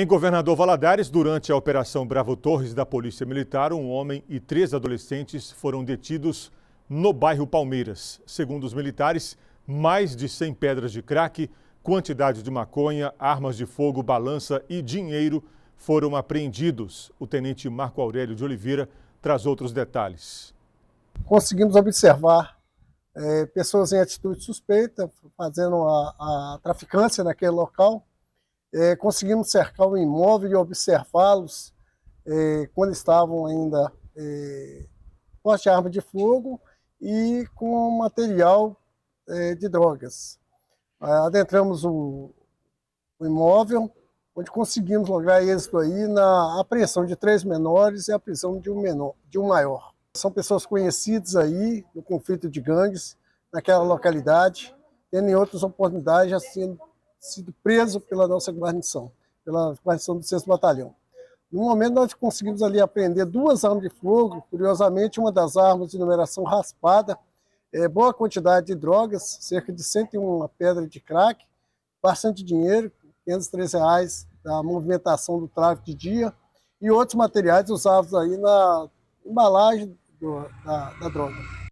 Em Governador Valadares, durante a Operação Bravo Torres da Polícia Militar, um homem e três adolescentes foram detidos no bairro Palmeiras. Segundo os militares, mais de 100 pedras de crack, quantidade de maconha, armas de fogo, balança e dinheiro foram apreendidos. O tenente Marco Aurélio de Oliveira traz outros detalhes. Conseguimos observar é, pessoas em atitude suspeita, fazendo a, a traficância naquele local é, conseguimos cercar o imóvel e observá-los é, quando estavam ainda é, com a arma de fogo e com material é, de drogas. Ah, adentramos o, o, imóvel, onde conseguimos lograr êxito aí na apreensão de três menores e a prisão de um, menor, de um maior. São pessoas conhecidas aí no conflito de gangues naquela localidade, tendo em outras oportunidades já assim, sendo sido preso pela nossa guarnição, pela guarnição do 6 Batalhão. No momento, nós conseguimos ali apreender duas armas de fogo, curiosamente, uma das armas de numeração raspada, é, boa quantidade de drogas, cerca de 101 pedras de crack, bastante dinheiro, 513 reais da movimentação do tráfico de dia, e outros materiais usados aí na embalagem do, da, da droga.